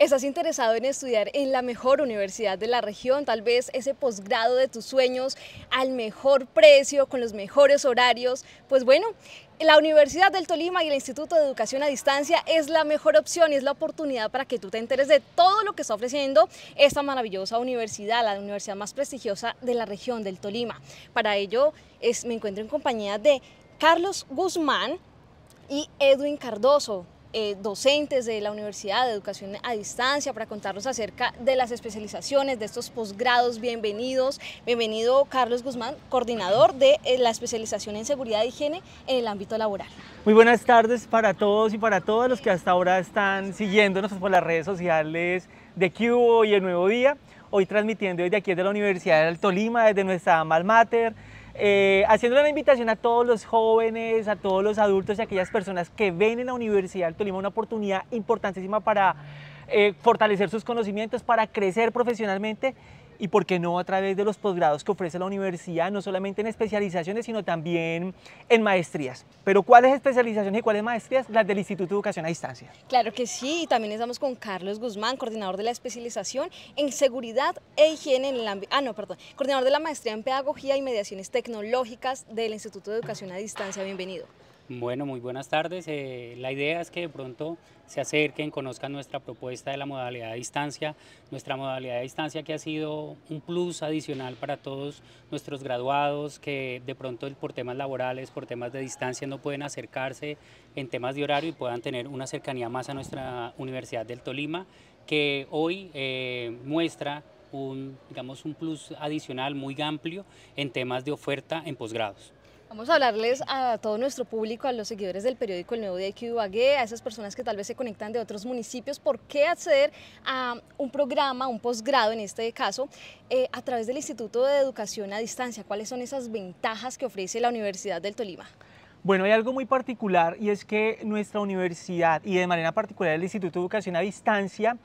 ¿Estás interesado en estudiar en la mejor universidad de la región? Tal vez ese posgrado de tus sueños al mejor precio, con los mejores horarios. Pues bueno, la Universidad del Tolima y el Instituto de Educación a Distancia es la mejor opción y es la oportunidad para que tú te enteres de todo lo que está ofreciendo esta maravillosa universidad, la universidad más prestigiosa de la región del Tolima. Para ello me encuentro en compañía de Carlos Guzmán y Edwin Cardoso. Eh, docentes de la Universidad de Educación a Distancia para contarnos acerca de las especializaciones, de estos posgrados. Bienvenidos. Bienvenido Carlos Guzmán, coordinador de eh, la especialización en seguridad e higiene en el ámbito laboral. Muy buenas tardes para todos y para todas los que hasta ahora están siguiéndonos por las redes sociales de Cubo y El Nuevo Día. Hoy transmitiendo desde aquí desde la Universidad del Tolima, desde nuestra alma Mater eh, haciendo una invitación a todos los jóvenes, a todos los adultos y a aquellas personas que ven en la Universidad del Tolima una oportunidad importantísima para eh, fortalecer sus conocimientos, para crecer profesionalmente y, ¿por qué no?, a través de los posgrados que ofrece la universidad, no solamente en especializaciones, sino también en maestrías. Pero ¿cuáles especializaciones y cuáles maestrías? Las del Instituto de Educación a Distancia. Claro que sí, y también estamos con Carlos Guzmán, coordinador de la especialización en seguridad e higiene en el ámbito, ah no, perdón, coordinador de la maestría en pedagogía y mediaciones tecnológicas del Instituto de Educación a Distancia. Bienvenido. Bueno, muy buenas tardes. Eh, la idea es que de pronto se acerquen, conozcan nuestra propuesta de la modalidad a distancia, nuestra modalidad de distancia que ha sido un plus adicional para todos nuestros graduados que de pronto por temas laborales, por temas de distancia no pueden acercarse en temas de horario y puedan tener una cercanía más a nuestra Universidad del Tolima que hoy eh, muestra un, digamos, un plus adicional muy amplio en temas de oferta en posgrados. Vamos a hablarles a todo nuestro público, a los seguidores del periódico El Nuevo Día de Ibagué, a esas personas que tal vez se conectan de otros municipios, por qué acceder a un programa, un posgrado en este caso, eh, a través del Instituto de Educación a Distancia. ¿Cuáles son esas ventajas que ofrece la Universidad del Tolima? Bueno, hay algo muy particular y es que nuestra universidad y de manera particular el Instituto de Educación a Distancia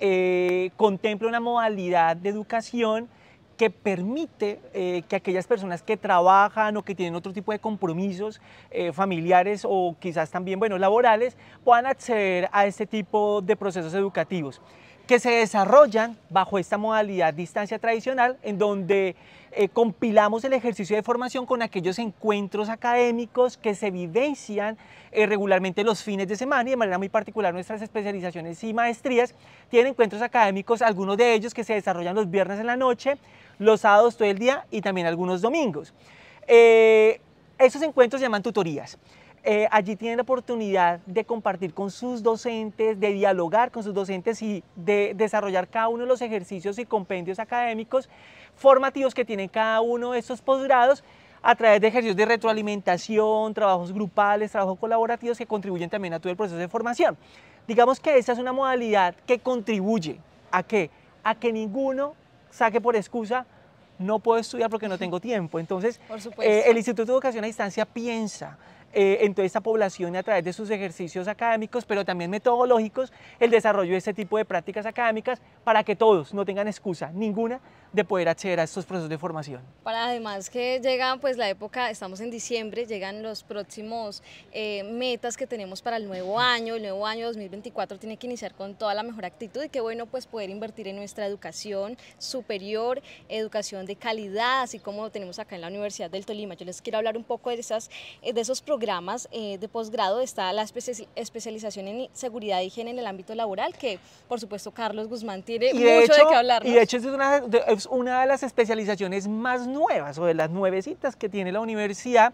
eh, contempla una modalidad de educación que permite eh, que aquellas personas que trabajan o que tienen otro tipo de compromisos eh, familiares o quizás también, bueno, laborales, puedan acceder a este tipo de procesos educativos que se desarrollan bajo esta modalidad distancia tradicional, en donde eh, compilamos el ejercicio de formación con aquellos encuentros académicos que se vivencian eh, regularmente los fines de semana y de manera muy particular nuestras especializaciones y maestrías tienen encuentros académicos, algunos de ellos que se desarrollan los viernes en la noche, los sábados todo el día y también algunos domingos. Eh, esos encuentros se llaman tutorías. Eh, allí tienen la oportunidad de compartir con sus docentes, de dialogar con sus docentes y de desarrollar cada uno de los ejercicios y compendios académicos formativos que tienen cada uno de estos posgrados a través de ejercicios de retroalimentación, trabajos grupales, trabajos colaborativos que contribuyen también a todo el proceso de formación. Digamos que esa es una modalidad que contribuye a A que ninguno saque por excusa no puedo estudiar porque no tengo tiempo. Entonces, eh, el Instituto de Educación a Distancia piensa eh, en toda esta población a través de sus ejercicios académicos, pero también metodológicos, el desarrollo de este tipo de prácticas académicas para que todos no tengan excusa ninguna de poder acceder a estos procesos de formación. Para además que llega pues la época, estamos en diciembre, llegan los próximos eh, metas que tenemos para el nuevo año, el nuevo año 2024 tiene que iniciar con toda la mejor actitud y qué bueno pues poder invertir en nuestra educación superior, educación de calidad, así como tenemos acá en la Universidad del Tolima. Yo les quiero hablar un poco de, esas, eh, de esos programas eh, de posgrado está la especialización en seguridad y higiene en el ámbito laboral, que por supuesto Carlos Guzmán tiene mucho de qué hablar. Y de hecho es una, es una de las especializaciones más nuevas o de las nuevecitas que tiene la universidad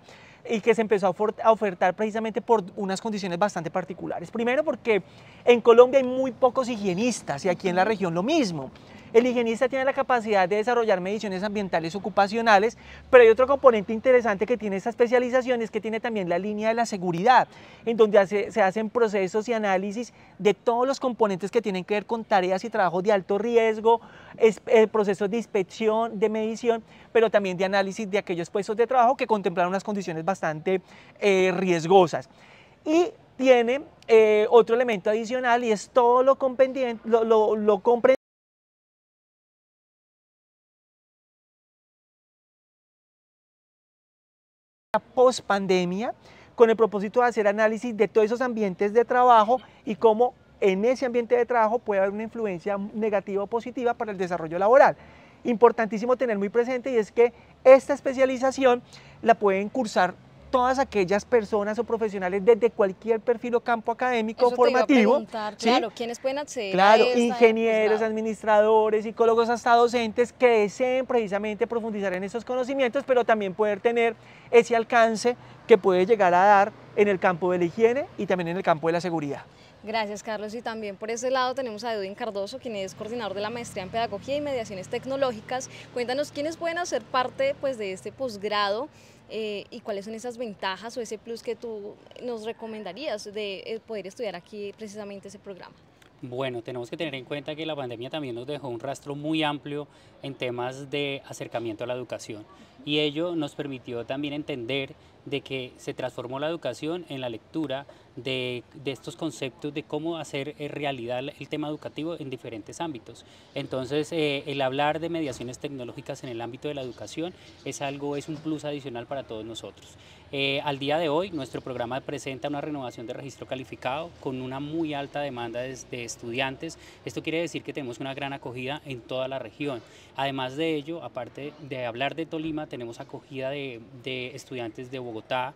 y que se empezó a ofertar precisamente por unas condiciones bastante particulares. Primero porque en Colombia hay muy pocos higienistas y aquí en la región lo mismo. El higienista tiene la capacidad de desarrollar mediciones ambientales ocupacionales, pero hay otro componente interesante que tiene esta especialización es que tiene también la línea de la seguridad, en donde se hacen procesos y análisis de todos los componentes que tienen que ver con tareas y trabajo de alto riesgo, es, eh, procesos de inspección, de medición, pero también de análisis de aquellos puestos de trabajo que contemplan unas condiciones bastante eh, riesgosas. Y tiene eh, otro elemento adicional y es todo lo, lo, lo, lo con el propósito de hacer análisis de todos esos ambientes de trabajo y cómo en ese ambiente de trabajo puede haber una influencia negativa o positiva para el desarrollo laboral importantísimo tener muy presente y es que esta especialización la pueden cursar todas aquellas personas o profesionales desde cualquier perfil o campo académico o formativo. Claro, ¿quiénes pueden acceder? Claro, ingenieros, administradores, psicólogos, hasta docentes que deseen precisamente profundizar en estos conocimientos, pero también poder tener ese alcance que puede llegar a dar en el campo de la higiene y también en el campo de la seguridad. Gracias, Carlos. Y también por ese lado tenemos a Edwin Cardoso, quien es coordinador de la maestría en Pedagogía y Mediaciones Tecnológicas. Cuéntanos quiénes pueden hacer parte pues, de este posgrado eh, y cuáles son esas ventajas o ese plus que tú nos recomendarías de eh, poder estudiar aquí precisamente ese programa. Bueno, tenemos que tener en cuenta que la pandemia también nos dejó un rastro muy amplio en temas de acercamiento a la educación y ello nos permitió también entender de que se transformó la educación en la lectura de, estos conceptos de cómo hacer eh, realidad el tema educativo en diferentes ámbitos. Entonces, eh, el hablar de mediaciones tecnológicas en el ámbito de la educación es algo, es un plus adicional para todos nosotros. Eh, al día de hoy, nuestro programa presenta una renovación de registro calificado con una muy alta demanda de, estudiantes. Esto quiere decir que tenemos una gran acogida en toda la región. Además de ello, aparte de hablar de Tolima, tenemos acogida de estudiantes de Bogotá,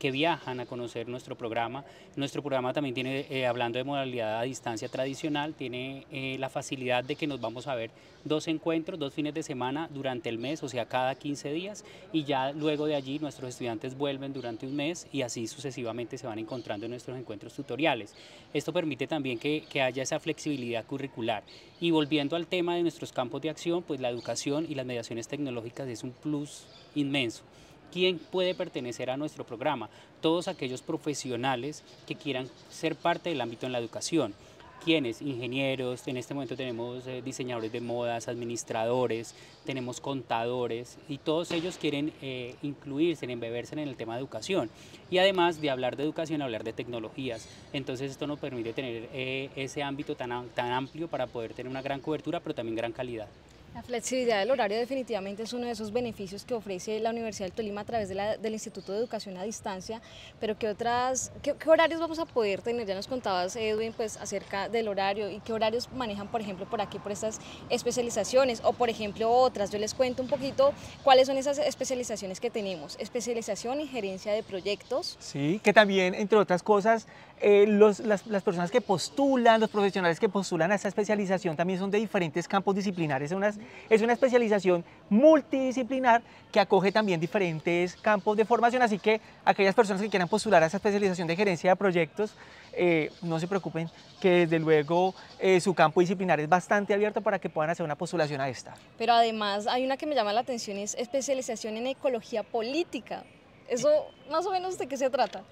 que viajan a conocer nuestro programa. Nuestro programa también tiene, eh, hablando de modalidad a distancia tradicional, tiene eh, la facilidad de que nos vamos a ver dos encuentros, dos fines de semana durante el mes, o sea, cada 15 días, y ya luego de allí nuestros estudiantes vuelven durante un mes y así sucesivamente se van encontrando en nuestros encuentros tutoriales. Esto permite también que, que haya esa flexibilidad curricular. Y volviendo al tema de nuestros campos de acción, pues la educación y las mediaciones tecnológicas es un plus inmenso quién puede pertenecer a nuestro programa, todos aquellos profesionales que quieran ser parte del ámbito en la educación. Quienes, ingenieros, en este momento tenemos eh, diseñadores de modas, administradores, tenemos contadores y todos ellos quieren eh, incluirse, embeberse en el tema de educación. Y además de hablar de educación, hablar de tecnologías. Entonces esto nos permite tener eh, ese ámbito tan, tan amplio para poder tener una gran cobertura, pero también gran calidad. La flexibilidad del horario definitivamente es uno de esos beneficios que ofrece la Universidad del Tolima a través la, del Instituto de Educación a Distancia, pero ¿qué, otras, qué, horarios vamos a poder tener? Ya nos contabas, Edwin, pues acerca del horario y qué horarios manejan, por ejemplo, por aquí, por estas especializaciones o, por ejemplo, otras. Yo les cuento un poquito cuáles son esas especializaciones que tenemos. Especialización y gerencia de proyectos. Sí, que también, entre otras cosas, eh, las, personas que postulan, los profesionales que postulan a esta especialización también son de diferentes campos disciplinares, unas es una especialización multidisciplinar que acoge también diferentes campos de formación, así que aquellas personas que quieran postular a esa especialización de gerencia de proyectos, eh, no se preocupen, que desde luego eh, su campo disciplinar es bastante abierto para que puedan hacer una postulación a esta. Pero además hay una que me llama la atención, es especialización en ecología política. ¿Eso más o menos de qué se trata?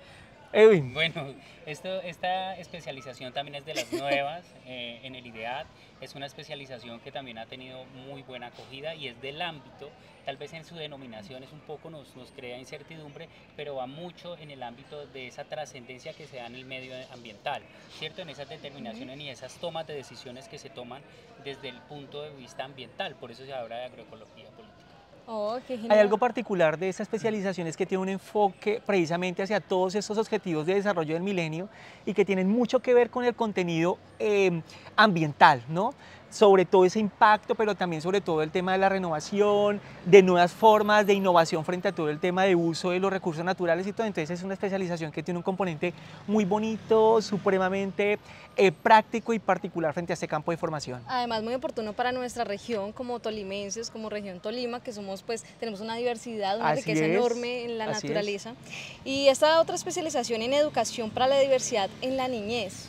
Bueno, esta especialización también es de las nuevas eh, en el IDEAD. Es una especialización que también ha tenido muy buena acogida y es del ámbito, tal vez en su denominación es un poco nos, nos crea incertidumbre, pero va mucho en el ámbito de esa trascendencia que se da en el medio ambiental, ¿cierto? En esas determinaciones y esas tomas de decisiones que se toman desde el punto de vista ambiental. Por eso se habla de agroecología. Oh, Hay algo particular de esta especialización es que tiene un enfoque precisamente hacia todos estos objetivos de desarrollo del milenio y que tienen mucho que ver con el contenido eh, ambiental, ¿no? sobre todo ese impacto, pero también sobre todo el tema de la renovación, de nuevas formas de innovación frente a todo el tema de uso de los recursos naturales y todo. Entonces es una especialización que tiene un componente muy bonito, supremamente eh, práctico y particular frente a este campo de formación. Además muy oportuno para nuestra región como tolimenses, como región Tolima, que somos pues tenemos una diversidad, una riqueza enorme en la naturaleza. Y esta otra especialización en educación para la diversidad en la niñez.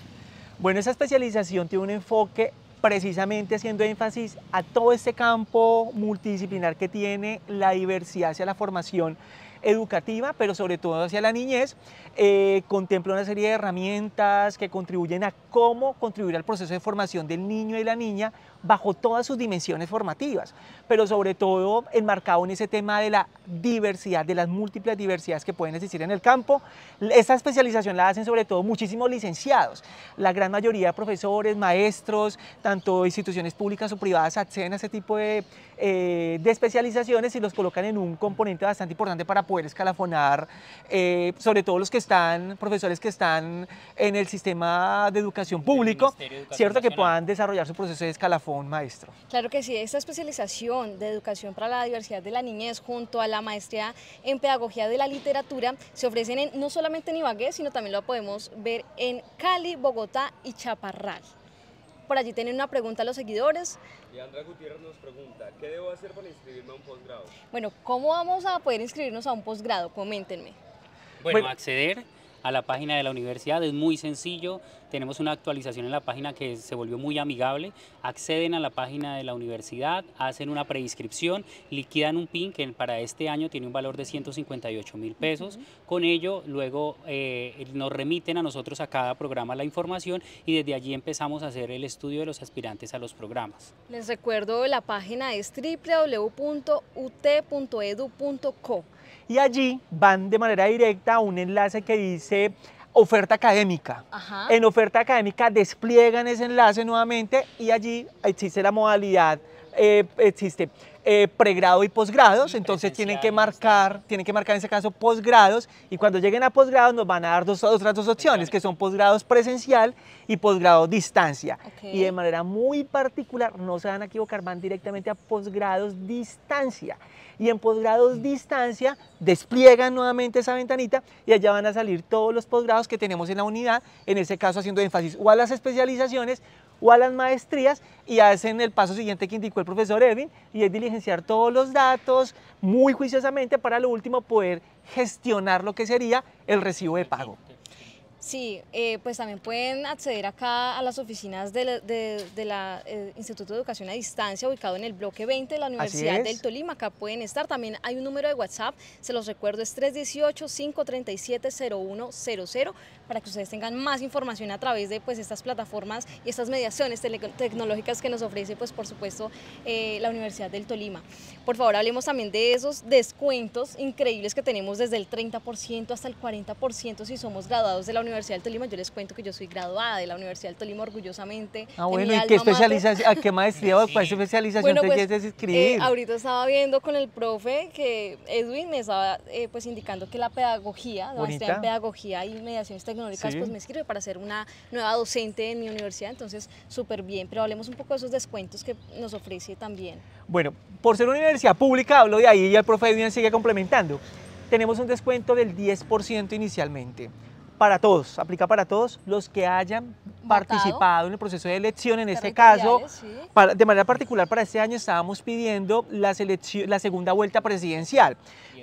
Bueno, esa especialización tiene un enfoque precisamente haciendo énfasis a todo este campo multidisciplinar que tiene la diversidad hacia la formación educativa, pero sobre todo hacia la niñez, eh, contempla una serie de herramientas que contribuyen a cómo contribuir al proceso de formación del niño y la niña bajo todas sus dimensiones formativas, pero sobre todo enmarcado en ese tema de la diversidad, de las múltiples diversidades que pueden existir en el campo. Esta especialización la hacen sobre todo muchísimos licenciados. La gran mayoría de profesores, maestros, tanto instituciones públicas o privadas acceden a ese tipo de, eh, especializaciones y los colocan en un componente bastante importante para poder escalafonar, eh, sobre todo los que están, profesores que están en el sistema de educación público, ¿cierto? Que puedan desarrollar su proceso de escalafonamiento un maestro. Claro que sí, esta especialización de educación para la diversidad de la niñez junto a la maestría en pedagogía de la literatura se ofrecen no solamente en Ibagué, sino también lo podemos ver en Cali, Bogotá y Chaparral. Por allí tienen una pregunta a los seguidores. Leandra Gutiérrez nos pregunta, ¿qué debo hacer para inscribirme a un posgrado? Bueno, ¿cómo vamos a poder inscribirnos a un posgrado? Coméntenme. bueno acceder a la página de la universidad. Es muy sencillo, tenemos una actualización en la página que se volvió muy amigable. Acceden a la página de la universidad, hacen una preinscripción, liquidan un PIN que para este año tiene un valor de 158 mil pesos. Con ello, luego eh, nos remiten a nosotros a cada programa la información y desde allí empezamos a hacer el estudio de los aspirantes a los programas. Les recuerdo, la página es www.ut.edu.co y allí van de manera directa a un enlace que dice oferta académica. En oferta académica despliegan ese enlace nuevamente y allí existe la modalidad, eh, existe eh, pregrado y posgrados, entonces tienen que marcar, tienen que marcar en ese caso posgrados y cuando lleguen a posgrados nos van a dar dos, otras dos opciones, que son posgrados presencial y posgrado distancia. Y de manera muy particular, no se van a equivocar, van directamente a posgrados distancia. Y en posgrados mm. distancia despliegan nuevamente esa ventanita y allá van a salir todos los posgrados que tenemos en la unidad, en ese caso haciendo énfasis o a las especializaciones o a las maestrías y hacen el paso siguiente que indicó el profesor Edwin y es diligenciar todos los datos muy juiciosamente para lo último poder gestionar lo que sería el recibo de pago. Sí, eh, pues también pueden acceder acá a las oficinas del de, eh, Instituto de Educación a Distancia ubicado en el bloque 20 de la Universidad del Tolima. Acá pueden estar. También hay un número de WhatsApp, se los recuerdo, es 318-537-0100 para que ustedes tengan más información a través de pues, estas plataformas y estas mediaciones tecnológicas que nos ofrece, pues por supuesto, eh, la Universidad del Tolima. Por favor, hablemos también de esos descuentos increíbles que tenemos desde el 30% hasta el 40% si somos graduados de la Universidad del Tolima. Yo les cuento que yo soy graduada de la Universidad del Tolima orgullosamente. Ah, bueno, ¿y qué especialización, a qué maestría o cuál especialización bueno, pues, te eh, ahorita estaba viendo con el profe que Edwin me estaba eh, pues indicando que la pedagogía, la maestría en pedagogía y mediaciones tecnológicas, me sirve para ser una nueva docente en mi universidad, entonces súper bien, pero hablemos un poco de esos descuentos que nos ofrece también. Bueno, por ser una universidad pública, hablo de ahí y el profe Edwin sigue complementando. Tenemos un descuento del 10% inicialmente para todos, aplica para todos los que hayan participado en el proceso de elección. En este caso, de manera particular para este año estábamos pidiendo la, la segunda vuelta presidencial.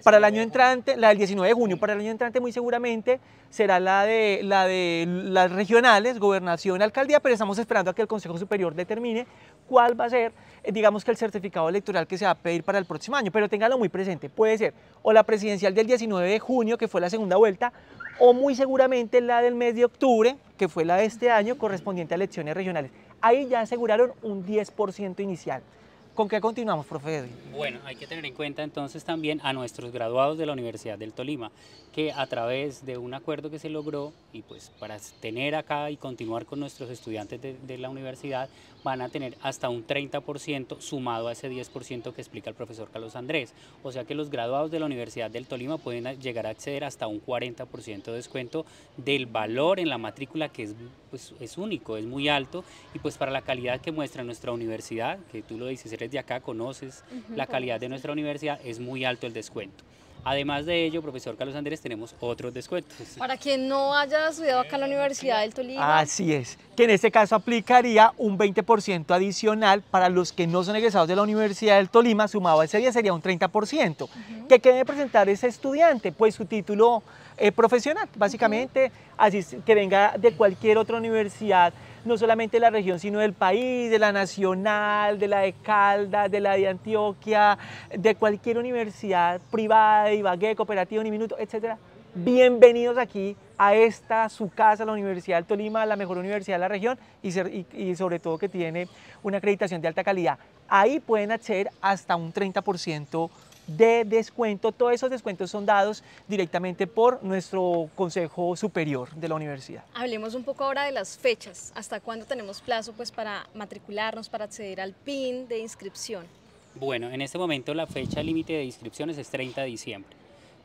Para el año entrante, la del 19 de junio, para el año entrante muy seguramente será la de, la de las regionales, gobernación, alcaldía, pero estamos esperando a que el Consejo Superior determine cuál va a ser, eh, digamos que el certificado electoral que se va a pedir para el próximo año, pero téngalo muy presente, puede ser o la presidencial del 19 de junio, que fue la segunda vuelta, o muy seguramente la del mes de octubre, que fue la de este año, correspondiente a elecciones regionales. Ahí ya aseguraron un 10% inicial. ¿Con qué continuamos, profe Bueno, hay que tener en cuenta entonces también a nuestros graduados de la Universidad del Tolima, que a través de un acuerdo que se logró, y pues para tener acá y continuar con nuestros estudiantes de la universidad, van a tener hasta un 30% sumado a ese 10% que explica el profesor Carlos Andrés. O sea que los graduados de la Universidad del Tolima pueden llegar a acceder hasta un 40% de descuento del valor en la matrícula que es, pues, es único, es muy alto y pues para la calidad que muestra nuestra universidad, que tú lo dices, eres de acá, conoces la calidad de nuestra universidad, es muy alto el descuento. Además de ello, profesor Carlos Andrés, tenemos otros descuentos. Para quien no haya estudiado acá en la Universidad del Tolima. Así es, que en este caso aplicaría un 20% adicional para los que no son egresados de la Universidad del Tolima, sumado a ese día sería un 30%. ¿Qué debe presentar ese estudiante? Pues su título eh, profesional, básicamente, así que venga de cualquier otra universidad no solamente de la región, sino del país, de la nacional, de la de Caldas, de la de Antioquia, de cualquier universidad privada, Ibagué, Cooperativa, minuto etcétera. Bienvenidos aquí a esta, su casa, la Universidad del Tolima, la mejor universidad de la región y, sobre todo que tiene una acreditación de alta calidad. Ahí pueden acceder hasta un 30% de descuento. Todos esos descuentos son dados directamente por nuestro Consejo Superior de la universidad. Hablemos un poco ahora de las fechas. ¿Hasta cuándo tenemos plazo pues, para matricularnos, para acceder al PIN de inscripción? Bueno, en este momento la fecha límite de inscripciones es 30 de diciembre.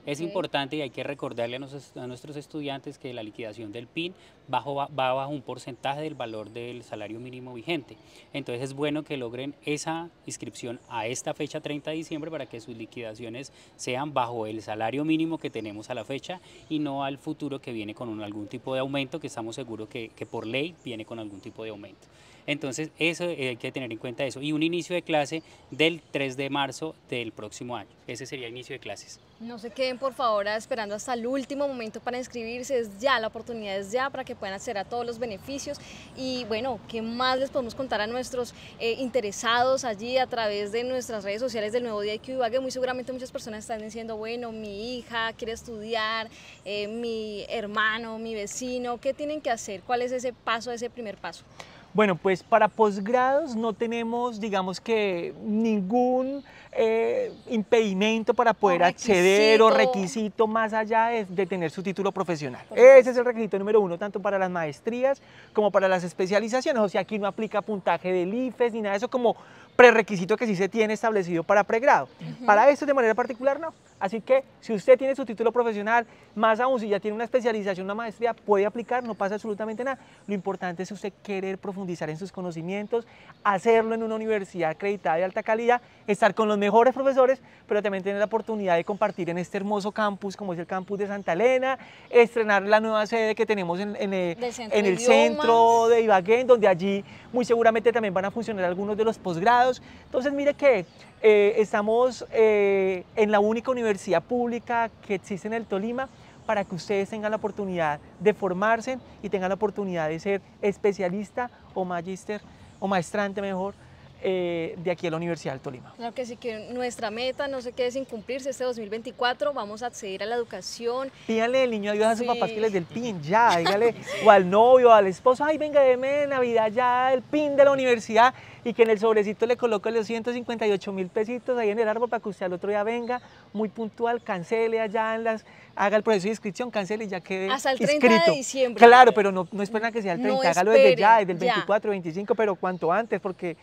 Es importante y hay que recordarle a, nuestros estudiantes que la liquidación del PIN bajo, va bajo un porcentaje del valor del salario mínimo vigente. Entonces es bueno que logren esa inscripción a esta fecha 30 de diciembre para que sus liquidaciones sean bajo el salario mínimo que tenemos a la fecha y no al futuro que viene con algún tipo de aumento que estamos seguros que por ley viene con algún tipo de aumento. Entonces, eso eh, hay que tener en cuenta eso. Y un inicio de clase del 3 de marzo del próximo año. Ese sería el inicio de clases. No se queden, por favor, esperando hasta el último momento para inscribirse. Es ya, la oportunidad es ya para que puedan acceder a todos los beneficios. Y bueno, ¿qué más les podemos contar a nuestros eh, interesados allí a través de nuestras redes sociales del Nuevo Día IQ Ibagué? Muy seguramente muchas personas están diciendo, bueno, mi hija quiere estudiar, eh, mi hermano, mi vecino, ¿qué tienen que hacer? ¿Cuál es ese paso, ese primer paso? Bueno, pues para posgrados no tenemos, digamos que, ningún eh, impedimento para poder acceder o requisito más allá de, tener su título profesional. Ese es el requisito número uno, tanto para las maestrías como para las especializaciones. O sea, aquí no aplica puntaje de IFES ni nada de eso como prerequisito que sí se tiene establecido para pregrado. Para esto de manera particular no. Así que si usted tiene su título profesional, más aún si ya tiene una especialización, una maestría, puede aplicar, no pasa absolutamente nada. Lo importante es usted querer profundizar en sus conocimientos, hacerlo en una universidad acreditada de alta calidad, estar con los mejores profesores, pero también tener la oportunidad de compartir en este hermoso campus como es el campus de Santa Elena, estrenar la nueva sede que tenemos en, eh, el, centro, de centro de Ibagué, donde allí muy seguramente también van a funcionar algunos de los posgrados. Entonces mire que eh, estamos eh, en la única universidad pública que existe en el Tolima para que ustedes tengan la oportunidad de formarse y tengan la oportunidad de ser especialista o magíster o maestrante mejor eh, de aquí a la Universidad del Tolima. Claro que sí, que nuestra meta no se quede sin cumplirse. Este 2024 vamos a acceder a la educación. Díganle el niño de Dios a sus papás que les dé el PIN ya, dígale, o al novio, o al esposo, ay, venga, deme de Navidad ya el PIN de la universidad y que en el sobrecito le coloque los 158 mil pesitos ahí en el árbol para que usted al otro día venga muy puntual, cancele allá en las, haga el proceso de inscripción, cancele y ya quede Hasta el 30 de diciembre. Claro, pero no, no esperen que sea el 30, hágalo desde ya, desde el 24, 25, pero cuanto antes, porque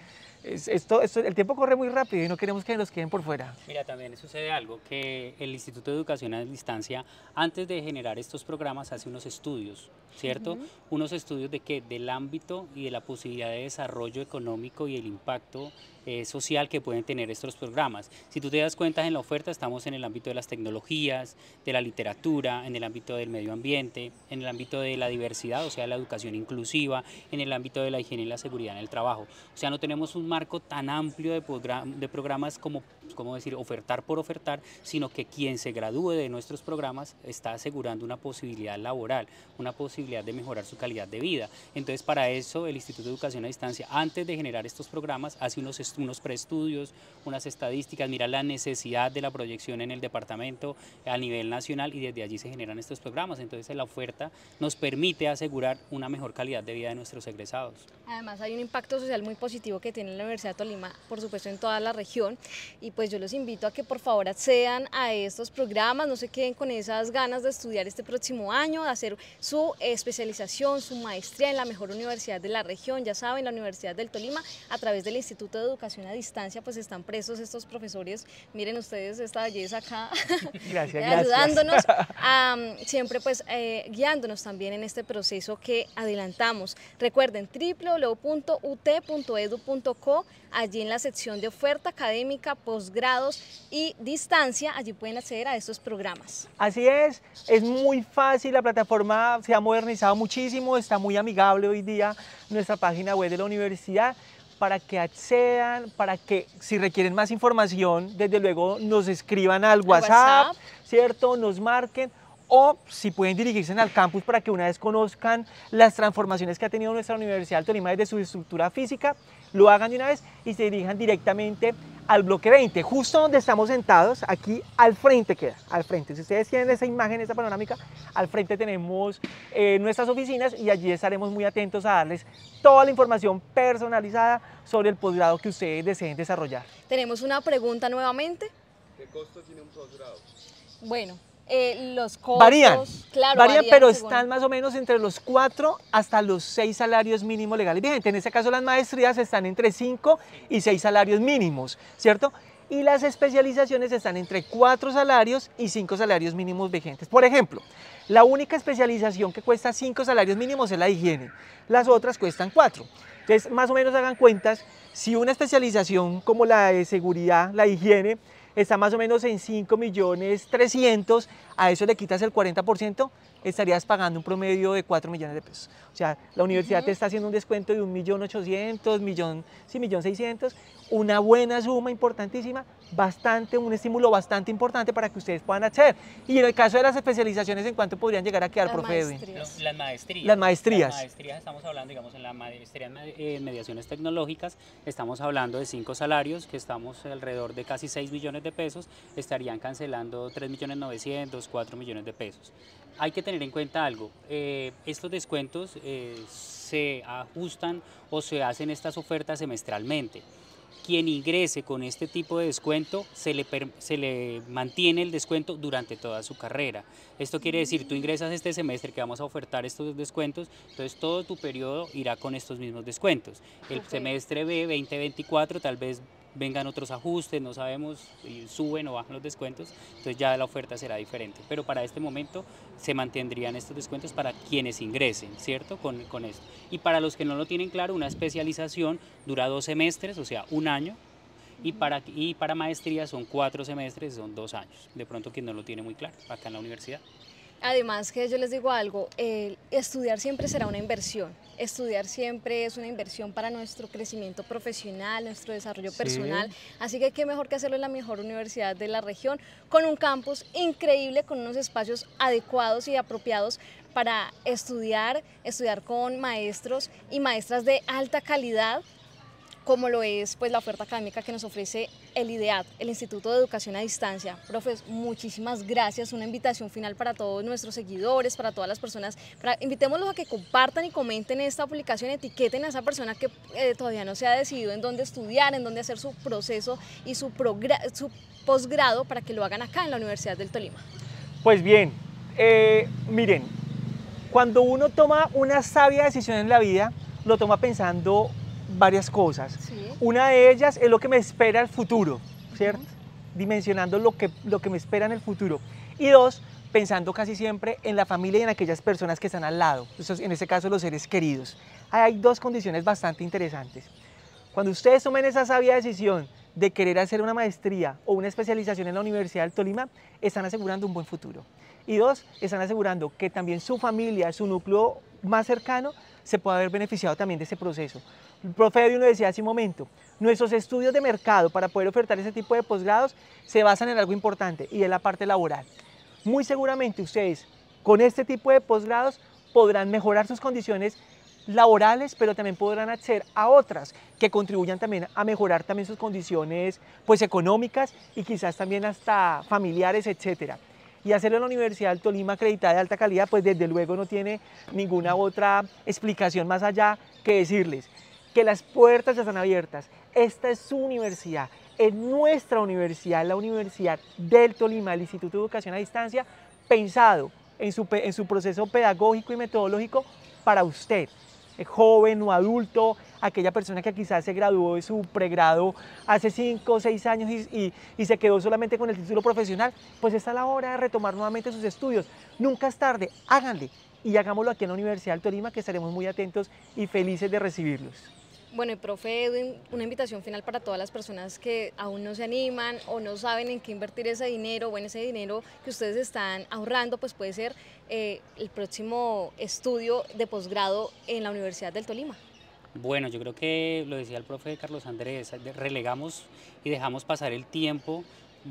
esto, esto, el tiempo corre muy rápido y no queremos que nos queden por fuera. Mira, también sucede algo, que el Instituto de Educación a Distancia, antes de generar estos programas, hace unos estudios, ¿cierto? Unos estudios de qué del ámbito y de la posibilidad de desarrollo económico y el impacto eh, social que pueden tener estos programas. Si tú te das cuenta en la oferta estamos en el ámbito de las tecnologías, de la literatura, en el ámbito del medio ambiente, en el ámbito de la diversidad, o sea, la educación inclusiva, en el ámbito de la higiene y la seguridad en el trabajo. O sea, no tenemos un marco tan amplio de, de programas como, como decir, ofertar por ofertar, sino que quien se gradúe de nuestros programas está asegurando una posibilidad laboral, una posibilidad de mejorar su calidad de vida. Entonces, para eso el Instituto de Educación a Distancia, antes de generar estos programas, hace unos unos preestudios, unas estadísticas, mira la necesidad de la proyección en el departamento a nivel nacional y desde allí se generan estos programas. Entonces la oferta nos permite asegurar una mejor calidad de vida de nuestros egresados. Además hay un impacto social muy positivo que tiene la Universidad de Tolima, por supuesto en toda la región y pues yo los invito a que por favor accedan a estos programas, no se queden con esas ganas de estudiar este próximo año, de hacer su especialización, su maestría en la mejor universidad de la región, ya saben, la Universidad del Tolima, a través del Instituto de Educación a distancia, pues están presos estos profesores. Miren ustedes esta belleza acá, gracias, ayudándonos, siempre pues eh, guiándonos también en este proceso que adelantamos. Recuerden www.ut.edu.co, allí en la sección de oferta académica, posgrados y distancia, allí pueden acceder a estos programas. Así es, es muy fácil, la plataforma se ha modernizado muchísimo, está muy amigable hoy día nuestra página web de la universidad para que accedan, para que si requieren más información, desde luego nos escriban al WhatsApp, ¿cierto? Nos marquen o si pueden dirigirse al campus para que una vez conozcan las transformaciones que ha tenido nuestra Universidad de Tolima desde su estructura física lo hagan de una vez y se dirijan directamente al bloque 20, justo donde estamos sentados, aquí al frente queda, al frente. Si ustedes tienen esa imagen, esa panorámica, al frente tenemos eh, nuestras oficinas y allí estaremos muy atentos a darles toda la información personalizada sobre el posgrado que ustedes deseen desarrollar. Tenemos una pregunta nuevamente. ¿Qué costo tiene un posgrado? Bueno, eh, los costos. Varían, claro, pero están más o menos entre los 4 hasta los 6 salarios mínimos legales vigentes. En este caso las maestrías están entre 5 y 6 salarios mínimos, ¿cierto? Y las especializaciones están entre 4 salarios y 5 salarios mínimos vigentes. Por ejemplo, la única especialización que cuesta 5 salarios mínimos es la higiene. Las otras cuestan 4. Entonces, más o menos hagan cuentas, si una especialización como la de seguridad, la higiene, está más o menos en 5 millones a eso le quitas el 40%, estarías pagando un promedio de 4 millones de pesos. O sea, la universidad te está haciendo un descuento de 1 millón 800, millón una buena suma importantísima bastante, un estímulo bastante importante para que ustedes puedan hacer. Y en el caso de las especializaciones, ¿en cuánto podrían llegar a quedar, profe maestrías. Las maestrías. Las maestrías. Las maestrías, estamos hablando, digamos, en la maestría en eh, mediaciones tecnológicas, estamos hablando de cinco salarios, que estamos alrededor de casi 6 millones de pesos, estarían cancelando 3 millones 4 millones de pesos. Hay que tener en cuenta algo, eh, estos descuentos eh, se ajustan o se hacen estas ofertas semestralmente quien ingrese con este tipo de descuento, se le, se le mantiene el descuento durante toda su carrera. Esto quiere decir, tú ingresas este semestre que vamos a ofertar estos descuentos, entonces todo tu periodo irá con estos mismos descuentos. El semestre B 2024 tal vez vengan otros ajustes, no sabemos si suben o bajan los descuentos, entonces ya la oferta será diferente. Pero para este momento se mantendrían estos descuentos para quienes ingresen, ¿cierto? Con, con esto. Y para los que no lo tienen claro, una especialización dura dos semestres, o sea, un año, y para, y para maestría son cuatro semestres, son dos años. De pronto quien no lo tiene muy claro acá en la universidad. Además que yo les digo algo, estudiar siempre será una inversión. Estudiar siempre es una inversión para nuestro crecimiento profesional, nuestro desarrollo personal. Así que qué mejor que hacerlo en la mejor universidad de la región, con un campus increíble, con unos espacios adecuados y apropiados para estudiar, estudiar con maestros y maestras de alta calidad como lo es pues, la oferta académica que nos ofrece el IDEAD, e el Instituto de Educación a Distancia. Profes, muchísimas gracias. Una invitación final para todos nuestros seguidores, para todas las personas. invitémoslos a que compartan y comenten esta publicación, etiqueten a esa persona que eh, todavía no se ha decidido en dónde estudiar, en dónde hacer su proceso y su, posgrado para que lo hagan acá en la Universidad del Tolima. Pues bien, eh, miren, cuando uno toma una sabia decisión en la vida, lo toma pensando varias cosas. Una de ellas es lo que me espera el futuro, ¿cierto? Dimensionando lo que, lo que me espera en el futuro. Y dos, pensando casi siempre en la familia y en aquellas personas que están al lado, en este caso los seres queridos. Hay dos condiciones bastante interesantes. Cuando ustedes tomen esa sabia decisión de querer hacer una maestría o una especialización en la Universidad del Tolima, están asegurando un buen futuro. Y dos, están asegurando que también su familia, su núcleo más cercano, se pueda haber beneficiado también de ese proceso. El profe de universidad decía hace un momento, nuestros estudios de mercado para poder ofertar ese tipo de posgrados se basan en algo importante y es la parte laboral. Muy seguramente ustedes con este tipo de posgrados podrán mejorar sus condiciones laborales, pero también podrán acceder a otras que contribuyan también a mejorar también sus condiciones pues económicas y quizás también hasta familiares, etcétera. Y hacerlo en la Universidad del Tolima acreditada de alta calidad, pues desde luego no tiene ninguna otra explicación más allá que decirles que las puertas ya están abiertas. Esta es su universidad. es nuestra universidad, la Universidad del Tolima, el Instituto de Educación a Distancia, pensado en su, proceso pedagógico y metodológico para usted, joven o adulto, aquella persona que quizás se graduó de su pregrado hace cinco o 6 años y, se quedó solamente con el título profesional, pues está la hora de retomar nuevamente sus estudios. Nunca es tarde, háganle y hagámoslo aquí en la Universidad del Tolima, que estaremos muy atentos y felices de recibirlos. Bueno, profe una invitación final para todas las personas que aún no se animan o no saben en qué invertir ese dinero, o en ese dinero que ustedes están ahorrando, pues puede ser eh, el próximo estudio de posgrado en la Universidad del Tolima. Bueno, yo creo que lo decía el profe Carlos Andrés, relegamos y dejamos pasar el tiempo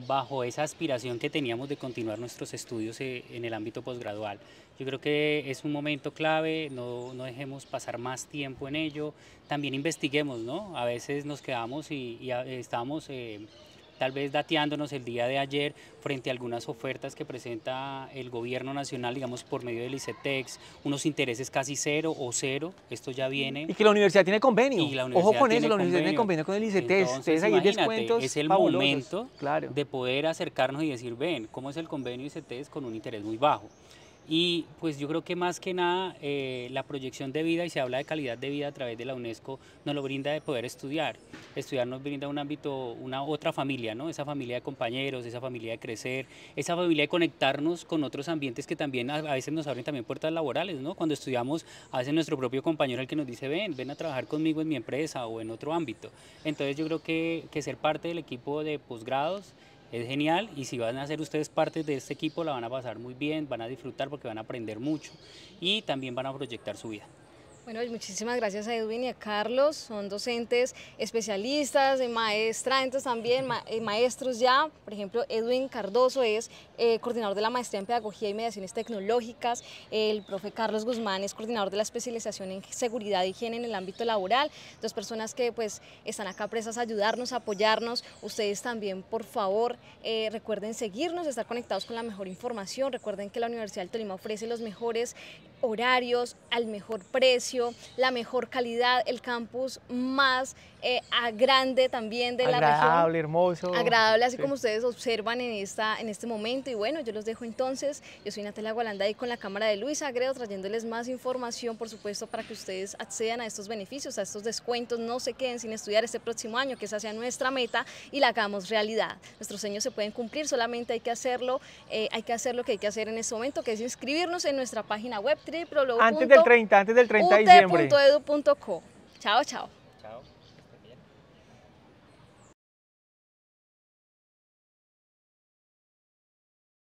bajo esa aspiración que teníamos de continuar nuestros estudios eh, en el ámbito posgradual. Yo creo que es un momento clave, no, dejemos pasar más tiempo en ello, también investiguemos, ¿no? A veces nos quedamos y, estamos... Eh, tal vez dateándonos el día de ayer frente a algunas ofertas que presenta el gobierno nacional, digamos, por medio del ICTEX, unos intereses casi cero o cero, esto ya viene. Y que la universidad tiene convenio. Ojo con eso, la universidad tiene convenio con el ICETEX. Entonces, imagínate, es el momento de poder acercarnos y decir, ven, ¿cómo es el convenio ICTEX con un interés muy bajo? Y pues yo creo que más que nada eh, la proyección de vida, y se habla de calidad de vida a través de la UNESCO, nos lo brinda de poder estudiar. Estudiar nos brinda un ámbito, una otra familia, ¿no? Esa familia de compañeros, esa familia de crecer, esa familia de conectarnos con otros ambientes que también a, veces nos abren también puertas laborales, ¿no? Cuando estudiamos, a veces nuestro propio compañero el que nos dice, ven, ven a trabajar conmigo en mi empresa o en otro ámbito. Entonces yo creo que, que ser parte del equipo de posgrados es genial y si van a ser ustedes parte de este equipo la van a pasar muy bien, van a disfrutar porque van a aprender mucho y también van a proyectar su vida. Bueno, muchísimas gracias a Edwin y a Carlos, son docentes especialistas, eh, maestra, entonces también eh, maestros ya, por ejemplo, Edwin Cardoso es eh, coordinador de la maestría en Pedagogía y Mediaciones Tecnológicas, el profe Carlos Guzmán es coordinador de la especialización en Seguridad y Higiene en el ámbito laboral, dos personas que pues están acá presas a ayudarnos, a apoyarnos, ustedes también por favor recuerden seguirnos, estar conectados con la mejor información, recuerden que la Universidad del Tolima ofrece los mejores horarios, al mejor precio, la mejor calidad, el campus más eh, grande también de la región. Agradable, hermoso. Agradable, así como ustedes observan en, esta, en este momento. Y bueno, yo los dejo entonces. Yo soy Natalia Gualanda y con la cámara de Luis Agredo trayéndoles más información, por supuesto, para que ustedes accedan a estos beneficios, a estos descuentos. No se queden sin estudiar este próximo año, que esa sea nuestra meta y la hagamos realidad. Nuestros sueños se pueden cumplir, solamente hay que hacerlo, eh, hay que hacer lo que hay que hacer en este momento, que es inscribirnos en nuestra página web antes del 30, antes del 30 de diciembre. Chao, chao.